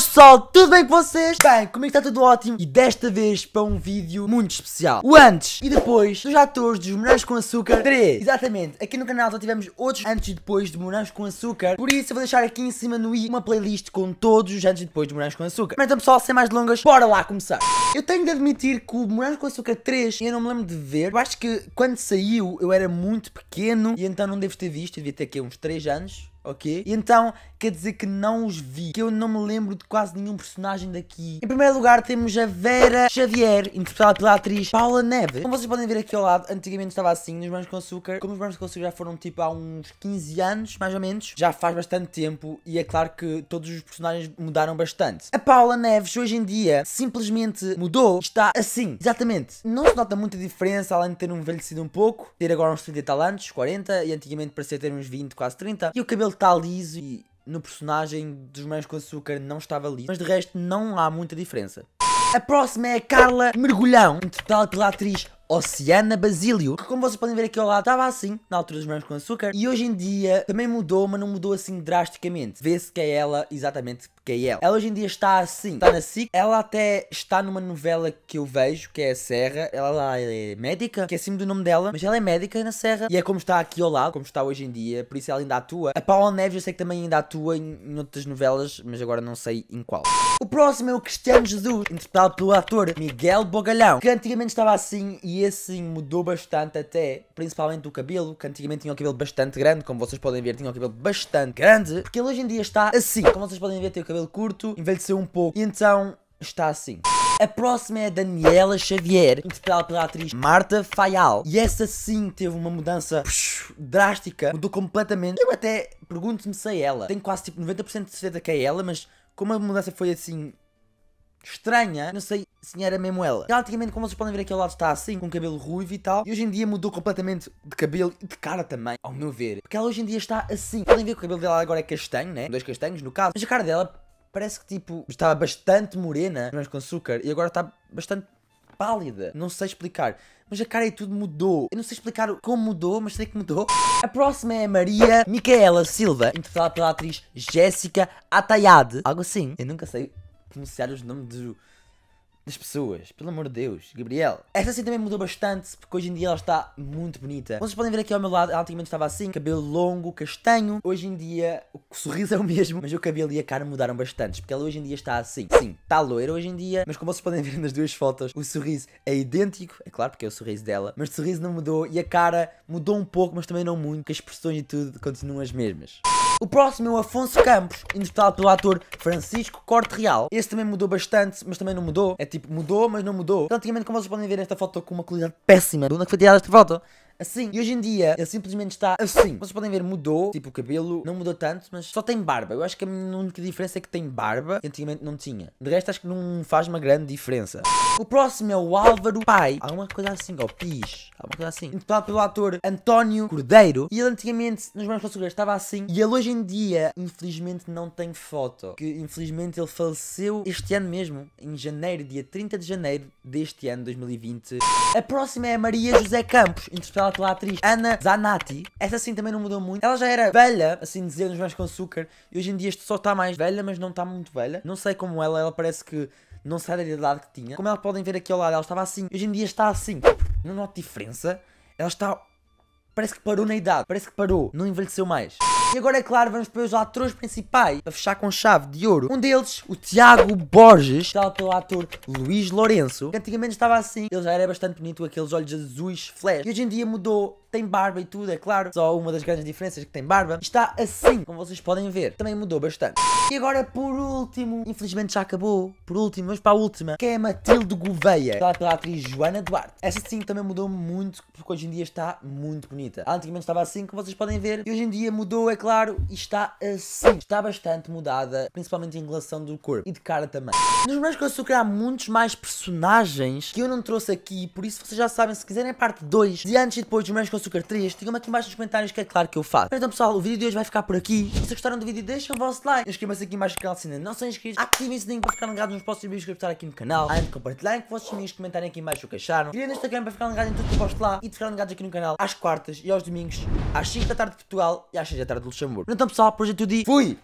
Boas pessoal, tudo bem com vocês? Bem, comigo está tudo ótimo e desta vez para um vídeo muito especial O antes e depois dos atores dos Morangos com Açúcar 3 Exatamente, aqui no canal já tivemos outros antes e depois de Morangos com Açúcar Por isso eu vou deixar aqui em cima no i uma playlist com todos os antes e depois de Morangos com Açúcar Mas então pessoal, sem mais delongas, bora lá começar Eu tenho de admitir que o Morangos com Açúcar 3 eu não me lembro de ver Eu acho que quando saiu eu era muito pequeno e então não devo ter visto, eu devia ter aqui uns 3 anos ok? então quer dizer que não os vi, que eu não me lembro de quase nenhum personagem daqui. Em primeiro lugar temos a Vera Xavier, interpretada pela atriz Paula Neves. Como vocês podem ver aqui ao lado, antigamente estava assim, nos Brancos com Açúcar. Como os Brancos com Açúcar já foram tipo há uns 15 anos, mais ou menos, já faz bastante tempo e é claro que todos os personagens mudaram bastante. A Paula Neves hoje em dia simplesmente mudou, está assim, exatamente. Não se nota muita diferença, além de ter envelhecido um pouco, ter agora uns 30 e tal anos, 40, e antigamente parecia ter uns 20, quase 30, e o cabelo ele está liso e no personagem dos Mães com Açúcar não estava liso, mas de resto não há muita diferença. A próxima é a Carla Mergulhão, um total pela atriz Oceana Basílio, que como vocês podem ver aqui ao lado, estava assim, na altura dos morangos com açúcar, e hoje em dia também mudou, mas não mudou assim drasticamente. Vê-se que é ela exatamente que é ela. Ela hoje em dia está assim, está na SIC, ela até está numa novela que eu vejo, que é a Serra, ela lá é médica, que é acima do nome dela, mas ela é médica na Serra, e é como está aqui ao lado, como está hoje em dia, por isso ela ainda atua. A Paula Neves eu sei que também ainda atua em, em outras novelas, mas agora não sei em qual. O próximo é o Cristiano Jesus, interpretado pelo ator Miguel Bogalhão, que antigamente estava assim e e assim mudou bastante até, principalmente o cabelo, que antigamente tinha o cabelo bastante grande, como vocês podem ver, tinha o cabelo bastante grande, porque ele hoje em dia está assim. Como vocês podem ver, tem o cabelo curto, envelheceu um pouco, e então está assim. A próxima é a Daniela Xavier, interpretada pela atriz Marta Fayal. E essa sim teve uma mudança psh, drástica, mudou completamente. Eu até pergunto-me se é ela. Tenho quase tipo 90% de certeza que é ela, mas como a mudança foi assim estranha, não sei Sim, era mesmo ela. Ela antigamente, como vocês podem ver aqui ao lado, está assim, com cabelo ruivo e tal. E hoje em dia mudou completamente de cabelo e de cara também, ao meu ver. Porque ela hoje em dia está assim. Podem ver que o cabelo dela agora é castanho, né? Dois castanhos, no caso. Mas a cara dela parece que, tipo, estava bastante morena, mas com açúcar. E agora está bastante pálida. Não sei explicar. Mas a cara e tudo mudou. Eu não sei explicar como mudou, mas sei que mudou. A próxima é Maria Micaela Silva, interpretada pela atriz Jéssica Atayade. Algo assim. Eu nunca sei pronunciar os nomes do... De das pessoas, pelo amor de Deus, Gabriel. essa assim também mudou bastante, porque hoje em dia ela está muito bonita. Vocês podem ver aqui ao meu lado, ela antigamente estava assim, cabelo longo, castanho. Hoje em dia, o sorriso é o mesmo, mas o cabelo e a cara mudaram bastante, porque ela hoje em dia está assim. Sim, está loira hoje em dia, mas como vocês podem ver nas duas fotos, o sorriso é idêntico, é claro, porque é o sorriso dela, mas o sorriso não mudou e a cara mudou um pouco, mas também não muito, que as expressões e tudo continuam as mesmas. O próximo é o Afonso Campos, interpretado pelo ator Francisco Corte Real. Este também mudou bastante, mas também não mudou. É tipo, mudou, mas não mudou. Então, antigamente, como vocês podem ver, esta foto com uma qualidade péssima. De onde é que foi tirada esta foto? assim. E hoje em dia ele simplesmente está assim. Vocês podem ver, mudou, tipo o cabelo, não mudou tanto, mas só tem barba. Eu acho que a única diferença é que tem barba, antigamente não tinha. De resto acho que não faz uma grande diferença. O próximo é o Álvaro Pai, alguma coisa assim, ó. Pis, alguma coisa assim. Interpretado pelo ator António Cordeiro. E ele antigamente, nos meus consultores, estava assim. E ele hoje em dia, infelizmente, não tem foto. Que infelizmente ele faleceu este ano mesmo, em janeiro, dia 30 de janeiro deste ano, 2020. A próxima é a Maria José Campos, interpretada ela atriz tá Ana Zanatti. Essa sim também não mudou muito. Ela já era velha, assim dizer, nos mais com Açúcar. E hoje em dia só está mais velha, mas não está muito velha. Não sei como ela, ela parece que não sai da idade que tinha. Como elas podem ver aqui ao lado, ela estava assim. Hoje em dia está assim. Não noto diferença. Ela está... Parece que parou na idade. Parece que parou. Não envelheceu mais. E agora, é claro, vamos para os atores principais, para fechar com chave de ouro. Um deles, o Tiago Borges, tal pelo ator Luís Lourenço, que antigamente estava assim, ele já era bastante bonito, aqueles olhos azuis flash, e hoje em dia mudou tem barba e tudo, é claro. Só uma das grandes diferenças é que tem barba. Está assim, como vocês podem ver. Também mudou bastante. E agora, por último, infelizmente já acabou. Por último, vamos para a última, que é Matilde Gouveia, lá pela atriz Joana Duarte. Essa sim também mudou muito, porque hoje em dia está muito bonita. Ela antigamente estava assim, como vocês podem ver, e hoje em dia mudou, é claro e está assim. Está bastante mudada, principalmente em relação do corpo e de cara também. Nos Morangos com Açúcar há muitos mais personagens que eu não trouxe aqui, por isso vocês já sabem, se quiserem a é parte 2 de antes e depois dos Morangos com Açúcar 3, digam-me aqui embaixo nos comentários que é claro que eu faço. Então pessoal, o vídeo de hoje vai ficar por aqui. Se gostaram do vídeo, deixem o vosso like. Inscrevam-se aqui embaixo no canal se ainda não são inscritos. Ativem o sininho para ficar ligado nos próximos vídeos que eu estar aqui no canal. Antes de compartilharem com vossos amigos, comentarem aqui embaixo o que acharam. Criem no Instagram para ficar ligado em tudo que eu posto lá e de ficar ligados aqui no canal às quartas e aos domingos, às 5 da tarde de Portugal e às 6 da tarde de Luxemburgo. Então pessoal, por hoje é tudo e fui!